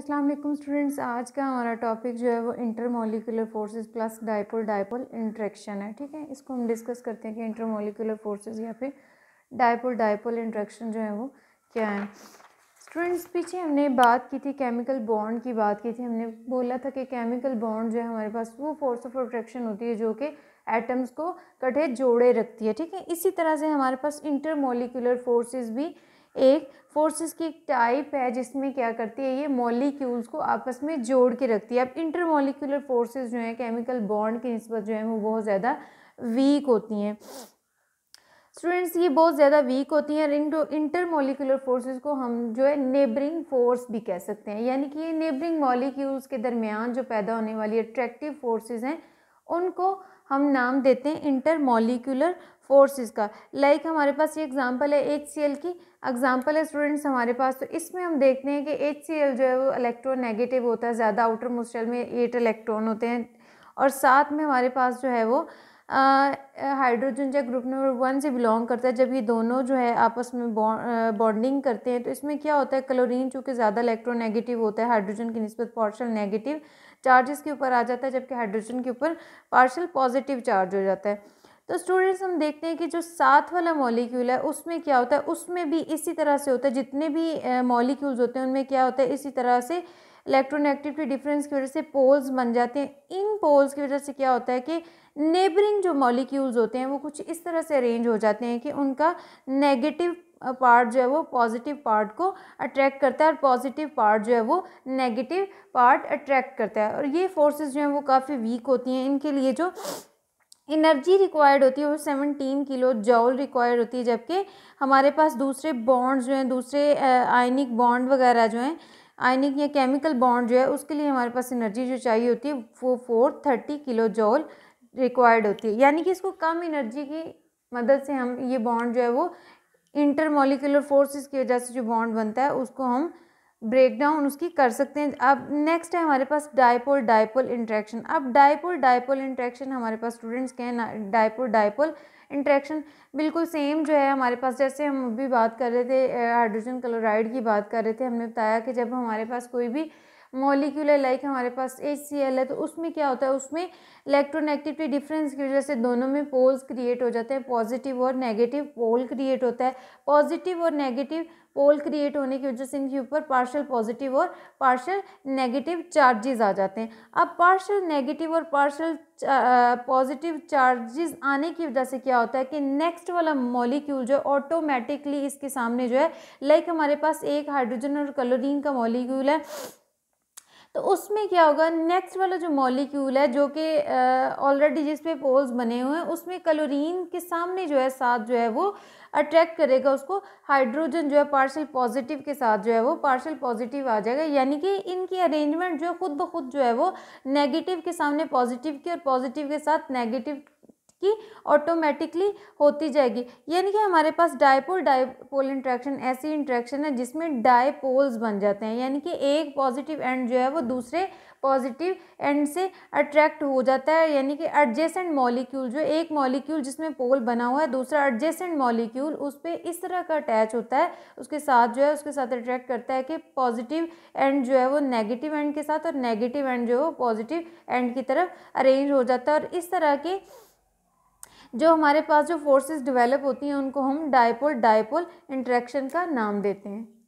अस्सलाम वालेकुम स्टूडेंट्स आज का हमारा टॉपिक जो है वो intermolecular forces plus dipole dipole interaction है ठीक है इसको हम डिस्कस करते हैं कि इंटरमोलिकुलर फोर्सेस या फिर डायपोल डायपोल इंट्रैक्शन जो है वो क्या है स्टूडेंट्स पीछे हमने बात की थी केमिकल बॉन्ड की बात की थी हमने बोला था कि केमिकल बॉन्ड जो है हमारे पास वो फोर्स ऑफ अट्रैक्शन होती है जो कि एटम्स को कटे जोड़े रखती है ठीक है इसी तरह से हमारे पास इंटरमोलिकुलर फोर्सेज भी एक फोर्सेस की एक टाइप है जिसमें क्या करती है ये मॉलिक्यूल्स को आपस में जोड़ के रखती है अब इंटरमोलिकुलर फोर्सेस जो हैं केमिकल बॉन्ड की नस्बत जो है वो बहुत ज़्यादा वीक होती हैं स्टूडेंट्स ये बहुत ज़्यादा वीक होती हैं और इंटर मोलिकुलर फोर्सेस को हम जो है नेबरिंग फोर्स भी कह सकते हैं यानी कि ये नेबरिंग मॉलिक्यूल्स के दरमियान जो पैदा होने वाली अट्रैक्टिव फोर्सेज हैं उनको हम नाम देते हैं इंटरमोलिकुलर फोर्सेस का लाइक like हमारे पास ये एग्जांपल है एच की एग्जांपल है स्टूडेंट्स हमारे पास तो इसमें हम देखते हैं कि एच जो है वो इलेक्ट्रॉन नेगेटिव होता है ज़्यादा आउटर मोस्टल में एट इलेक्ट्रॉन होते हैं और साथ में हमारे पास जो है वो हाइड्रोजन या ग्रुप नंबर वन से बिलोंग करता है जब ये दोनों जो है आपस में बॉन्डिंग करते हैं तो इसमें क्या होता है क्लोरीन चूँकि ज़्यादा इलेक्ट्रोनेगेटिव होता है हाइड्रोजन की नस्बत पार्शल नेगेटिव चार्जेस के ऊपर आ जाता है जबकि हाइड्रोजन के ऊपर पार्शल पॉजिटिव चार्ज हो जाता है तो स्टूडेंट्स हम देखते हैं कि जो साथ वाला मॉलिक्यूल है उसमें क्या होता है उसमें भी इसी तरह से होता है जितने भी मॉलिक्यूल्स होते हैं उनमें क्या होता है इसी तरह से इलेक्ट्रोनेगेटिविटी डिफरेंस की वजह से पोल्स बन जाते हैं इन पोल्स की वजह से क्या होता है कि नेबरिंग जो मॉलिक्यूल्स होते हैं वो कुछ इस तरह से अरेंज हो जाते हैं कि उनका नेगेटिव पार्ट जो है वो पॉजिटिव पार्ट को अट्रैक्ट करता है और पॉजिटिव पार्ट जो है वो नेगेटिव पार्ट अट्रैक्ट करता है और ये फोर्सेस जो हैं वो काफ़ी वीक होती हैं इनके लिए जो एनर्जी रिक्वायर्ड होती है वो सेवनटीन किलो जॉल रिक्वायर्ड होती है जबकि हमारे पास दूसरे बॉन्ड जो हैं दूसरे आयनिक बॉन्ड वगैरह जो हैं आयनिक या केमिकल बॉन्ड जो है उसके लिए हमारे पास एनर्जी जो चाहिए होती है वो four thirty kilo joule required होती है यानी कि इसको कम एनर्जी की मदद से हम ये बॉन्ड जो है वो इंटरमोलिकुलर फोर्सेस की वजह से जो बॉन्ड बनता है उसको हम ब्रेक डाउन उसकी कर सकते हैं अब नेक्स्ट है हमारे पास डायपोल डायपोल इंट्रैक्शन अब डायपोल डायपोल इंट्रैक्शन हमारे पास स्टूडेंट्स के हैं डायपोल डायपोल इंट्रैक्शन बिल्कुल सेम जो है हमारे पास जैसे हम अभी बात कर रहे थे हाइड्रोजन क्लोराइड की बात कर रहे थे हमने बताया कि जब हमारे पास कोई भी है लाइक हमारे पास एच है तो उसमें क्या होता है उसमें इलेक्ट्रोनेगेटिविटी डिफरेंस की वजह से दोनों में पोल्स क्रिएट हो जाते हैं पॉजिटिव और नेगेटिव पोल क्रिएट होता है पॉजिटिव और नेगेटिव पोल क्रिएट होने की वजह से इनके ऊपर पार्शल पॉजिटिव और पार्शल नेगेटिव चार्जेस आ जाते हैं अब पार्शल नेगेटिव और पार्शल पॉजिटिव चार्जेस आने की वजह से क्या होता है कि नेक्स्ट वाला मॉलिक्यूल जो है ऑटोमेटिकली इसके सामने जो है लाइक हमारे पास एक हाइड्रोजन और क्लोरीन का मॉलिक्यूल है तो उसमें क्या होगा नेक्स्ट वाला जो मॉलिक्यूल है जो कि ऑलरेडी जिस पे पोल्स बने हुए हैं उसमें क्लोरीन के सामने जो है साथ जो है वो अट्रैक्ट करेगा उसको हाइड्रोजन जो है पार्शल पॉजिटिव के साथ जो है वो पार्शल पॉजिटिव आ जाएगा यानी कि इनकी अरेंजमेंट जो है खुद ब खुद जो है वो नेगेटिव के सामने पॉजिटिव की और पॉजिटिव के साथ नेगेटिव की ऑटोमेटिकली होती जाएगी यानी कि हमारे पास डायपोल डायपोल इंट्रैक्शन ऐसी इंट्रैक्शन है जिसमें डायपोल्स बन जाते हैं यानी कि एक पॉजिटिव एंड जो है वो दूसरे पॉजिटिव एंड से अट्रैक्ट हो जाता है यानी कि एडजेसेंट मॉलिक्यूल जो एक मॉलिक्यूल जिसमें पोल बना हुआ है दूसरा एडजेसेंट मॉलिक्यूल उस पर इस तरह का अटैच होता है उसके साथ जो है उसके साथ अट्रैक्ट करता है कि पॉजिटिव एंड जो है वो नेगेटिव एंड के साथ और नेगेटिव एंड जो है वो पॉजिटिव एंड की तरफ अरेंज हो जाता है और इस तरह के जो हमारे पास जो फोर्सेस डेवलप होती हैं उनको हम डायपोल डायपोल इंट्रैक्शन का नाम देते हैं